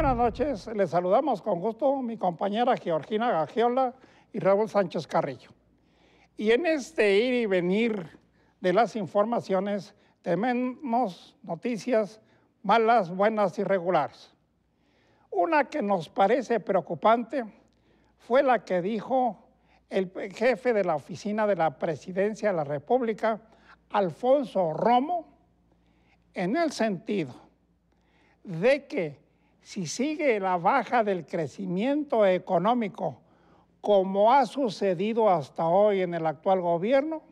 Buenas noches, les saludamos con gusto mi compañera Georgina Gagiola y Raúl Sánchez Carrillo. Y en este ir y venir de las informaciones tenemos noticias malas, buenas y regulares. Una que nos parece preocupante fue la que dijo el jefe de la oficina de la presidencia de la República, Alfonso Romo, en el sentido de que si sigue la baja del crecimiento económico, como ha sucedido hasta hoy en el actual gobierno,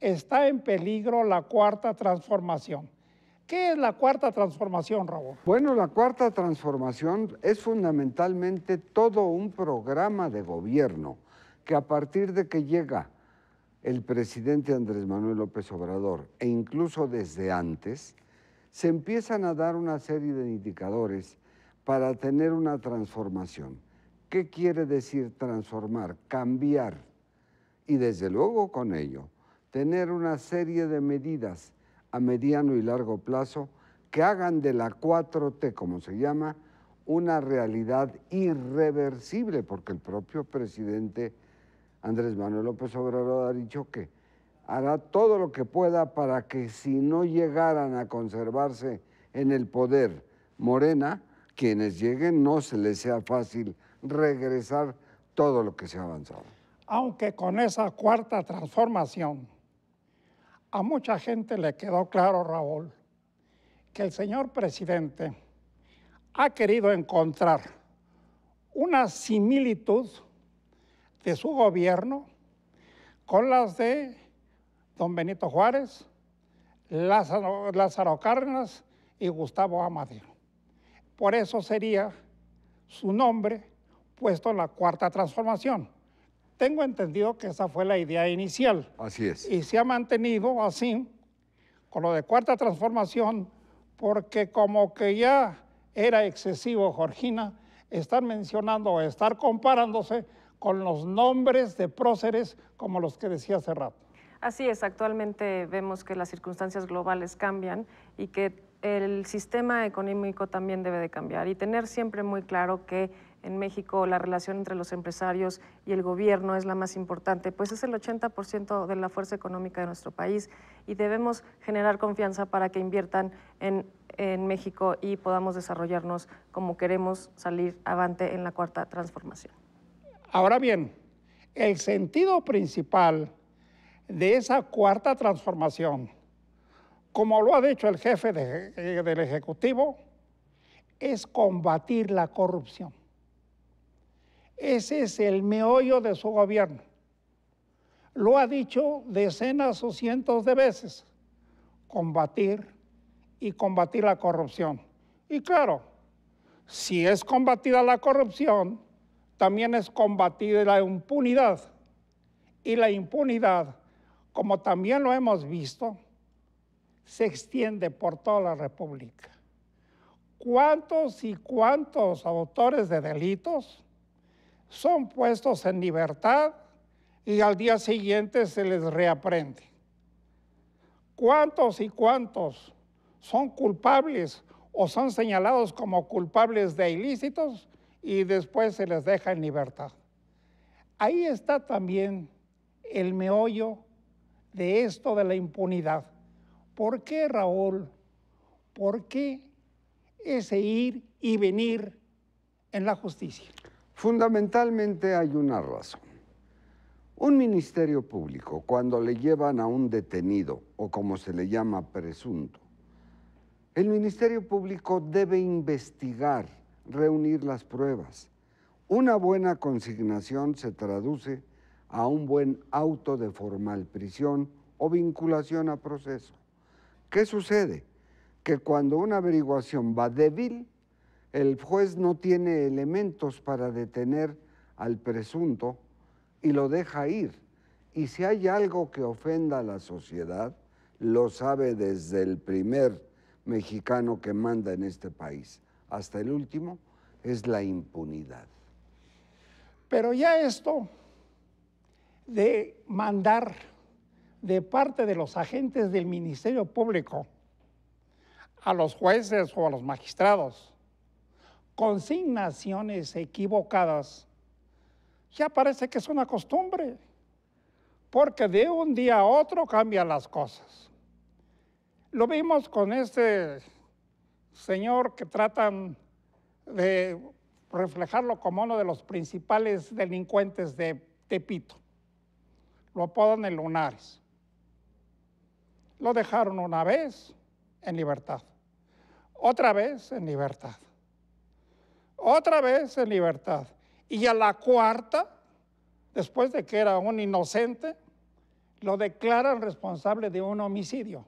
está en peligro la cuarta transformación. ¿Qué es la cuarta transformación, Raúl? Bueno, la cuarta transformación es fundamentalmente todo un programa de gobierno que a partir de que llega el presidente Andrés Manuel López Obrador e incluso desde antes, se empiezan a dar una serie de indicadores para tener una transformación. ¿Qué quiere decir transformar? Cambiar. Y desde luego con ello, tener una serie de medidas a mediano y largo plazo que hagan de la 4T, como se llama, una realidad irreversible, porque el propio presidente Andrés Manuel López Obrador ha dicho que hará todo lo que pueda para que si no llegaran a conservarse en el poder Morena, quienes lleguen no se les sea fácil regresar todo lo que se ha avanzado. Aunque con esa cuarta transformación, a mucha gente le quedó claro, Raúl, que el señor presidente ha querido encontrar una similitud de su gobierno con las de don Benito Juárez, Lázaro, Cárdenas y Gustavo Amadeo. Por eso sería su nombre puesto en la cuarta transformación. Tengo entendido que esa fue la idea inicial. Así es. Y se ha mantenido así con lo de cuarta transformación porque como que ya era excesivo, Jorgina, estar mencionando o estar comparándose con los nombres de próceres como los que decía hace rato. Así es, actualmente vemos que las circunstancias globales cambian y que el sistema económico también debe de cambiar y tener siempre muy claro que en México la relación entre los empresarios y el gobierno es la más importante, pues es el 80% de la fuerza económica de nuestro país y debemos generar confianza para que inviertan en, en México y podamos desarrollarnos como queremos salir avante en la cuarta transformación. Ahora bien, el sentido principal de esa cuarta transformación. Como lo ha dicho el jefe eh, del Ejecutivo, es combatir la corrupción. Ese es el meollo de su gobierno. Lo ha dicho decenas o cientos de veces, combatir y combatir la corrupción. Y claro, si es combatida la corrupción, también es combatida la impunidad. Y la impunidad como también lo hemos visto, se extiende por toda la República. ¿Cuántos y cuántos autores de delitos son puestos en libertad y al día siguiente se les reaprende? ¿Cuántos y cuántos son culpables o son señalados como culpables de ilícitos y después se les deja en libertad? Ahí está también el meollo de esto de la impunidad. ¿Por qué, Raúl? ¿Por qué ese ir y venir en la justicia? Fundamentalmente hay una razón. Un ministerio público, cuando le llevan a un detenido, o como se le llama presunto, el ministerio público debe investigar, reunir las pruebas. Una buena consignación se traduce a un buen auto de formal prisión o vinculación a proceso. ¿Qué sucede? Que cuando una averiguación va débil, el juez no tiene elementos para detener al presunto y lo deja ir. Y si hay algo que ofenda a la sociedad, lo sabe desde el primer mexicano que manda en este país hasta el último, es la impunidad. Pero ya esto de mandar de parte de los agentes del Ministerio Público a los jueces o a los magistrados consignaciones equivocadas, ya parece que es una costumbre, porque de un día a otro cambian las cosas. Lo vimos con este señor que tratan de reflejarlo como uno de los principales delincuentes de Tepito. Lo apodan el Lunares. Lo dejaron una vez en libertad, otra vez en libertad, otra vez en libertad. Y a la cuarta, después de que era un inocente, lo declaran responsable de un homicidio.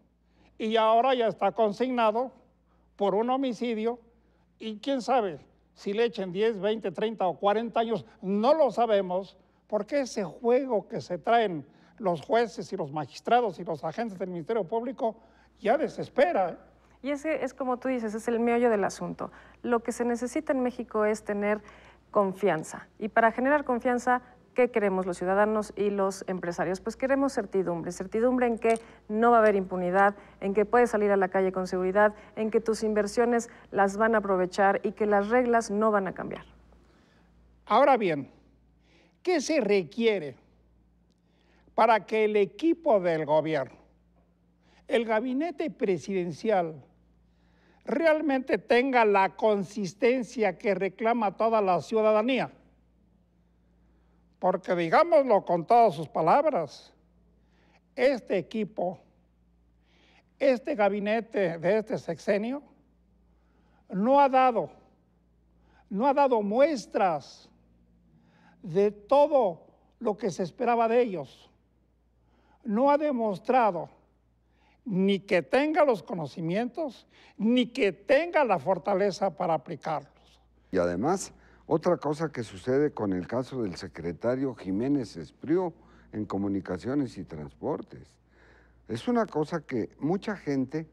Y ahora ya está consignado por un homicidio y quién sabe si le echen 10, 20, 30 o 40 años, no lo sabemos, porque ese juego que se traen los jueces y los magistrados y los agentes del Ministerio Público ya desespera. Y ese es como tú dices, es el meollo del asunto. Lo que se necesita en México es tener confianza. Y para generar confianza, ¿qué queremos los ciudadanos y los empresarios? Pues queremos certidumbre, certidumbre en que no va a haber impunidad, en que puedes salir a la calle con seguridad, en que tus inversiones las van a aprovechar y que las reglas no van a cambiar. Ahora bien, ¿Qué se requiere para que el equipo del gobierno, el gabinete presidencial, realmente tenga la consistencia que reclama toda la ciudadanía? Porque digámoslo con todas sus palabras, este equipo, este gabinete de este sexenio, no ha dado, no ha dado muestras de todo lo que se esperaba de ellos, no ha demostrado ni que tenga los conocimientos, ni que tenga la fortaleza para aplicarlos. Y además, otra cosa que sucede con el caso del secretario Jiménez Espriu en Comunicaciones y Transportes. Es una cosa que mucha gente,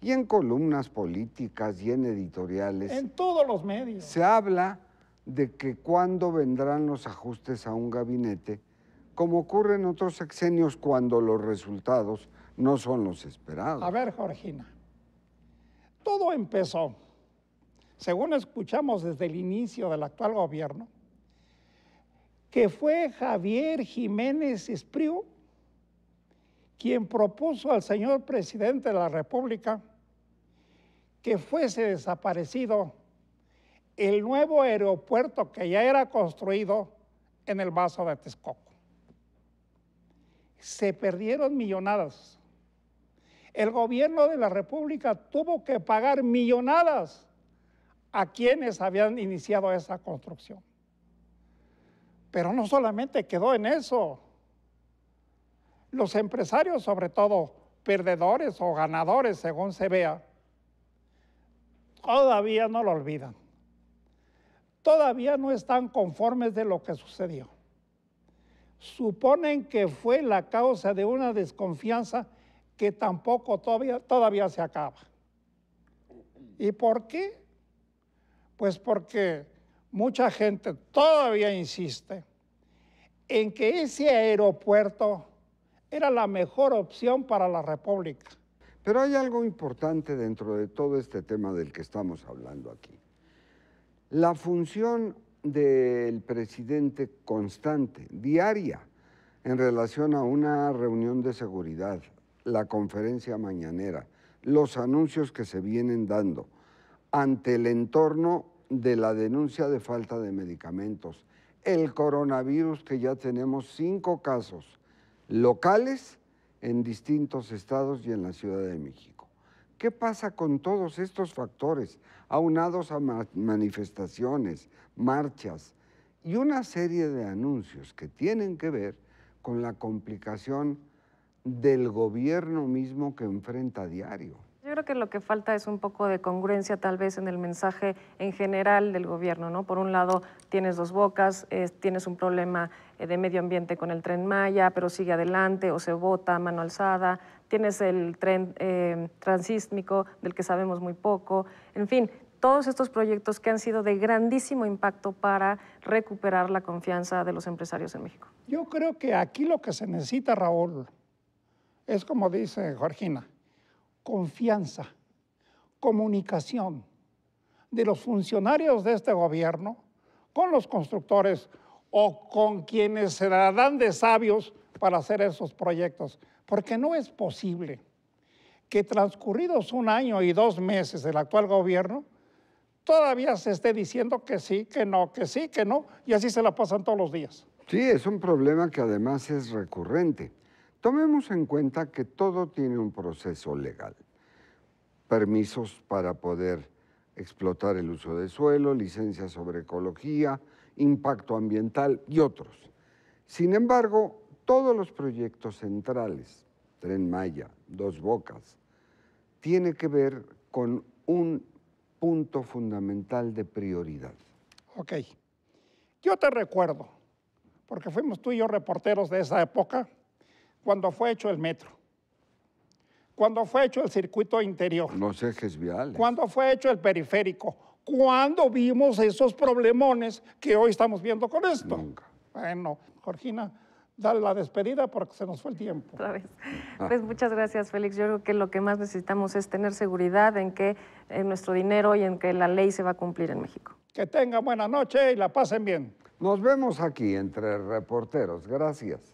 y en columnas políticas y en editoriales... En todos los medios. Se habla de que cuándo vendrán los ajustes a un gabinete, como ocurre en otros sexenios cuando los resultados no son los esperados. A ver, Jorgina, todo empezó, según escuchamos desde el inicio del actual gobierno, que fue Javier Jiménez Espriu quien propuso al señor presidente de la República que fuese desaparecido el nuevo aeropuerto que ya era construido en el vaso de Texcoco. Se perdieron millonadas. El gobierno de la República tuvo que pagar millonadas a quienes habían iniciado esa construcción. Pero no solamente quedó en eso. Los empresarios, sobre todo perdedores o ganadores, según se vea, todavía no lo olvidan todavía no están conformes de lo que sucedió. Suponen que fue la causa de una desconfianza que tampoco todavía, todavía se acaba. ¿Y por qué? Pues porque mucha gente todavía insiste en que ese aeropuerto era la mejor opción para la República. Pero hay algo importante dentro de todo este tema del que estamos hablando aquí. La función del presidente constante, diaria, en relación a una reunión de seguridad, la conferencia mañanera, los anuncios que se vienen dando ante el entorno de la denuncia de falta de medicamentos, el coronavirus que ya tenemos cinco casos locales en distintos estados y en la Ciudad de México. ¿Qué pasa con todos estos factores aunados a manifestaciones, marchas y una serie de anuncios que tienen que ver con la complicación del gobierno mismo que enfrenta a diario? creo que lo que falta es un poco de congruencia tal vez en el mensaje en general del gobierno, ¿no? Por un lado tienes dos bocas, eh, tienes un problema eh, de medio ambiente con el tren Maya, pero sigue adelante o se vota a mano alzada, tienes el tren eh, transísmico del que sabemos muy poco, en fin, todos estos proyectos que han sido de grandísimo impacto para recuperar la confianza de los empresarios en México. Yo creo que aquí lo que se necesita, Raúl, es como dice Georgina, confianza, comunicación de los funcionarios de este gobierno con los constructores o con quienes se la dan de sabios para hacer esos proyectos. Porque no es posible que transcurridos un año y dos meses del actual gobierno, todavía se esté diciendo que sí, que no, que sí, que no, y así se la pasan todos los días. Sí, es un problema que además es recurrente. Tomemos en cuenta que todo tiene un proceso legal. Permisos para poder explotar el uso de suelo, licencias sobre ecología, impacto ambiental y otros. Sin embargo, todos los proyectos centrales, Tren Maya, Dos Bocas, tiene que ver con un punto fundamental de prioridad. Ok. Yo te recuerdo, porque fuimos tú y yo reporteros de esa época, cuando fue hecho el metro, cuando fue hecho el circuito interior. Los ejes viales. Cuando fue hecho el periférico. Cuando vimos esos problemones que hoy estamos viendo con esto? Bueno, Jorgina, dale la despedida porque se nos fue el tiempo. Vez. Ah. Pues muchas gracias, Félix. Yo creo que lo que más necesitamos es tener seguridad en que nuestro dinero y en que la ley se va a cumplir en México. Que tengan buena noche y la pasen bien. Nos vemos aquí entre reporteros. Gracias.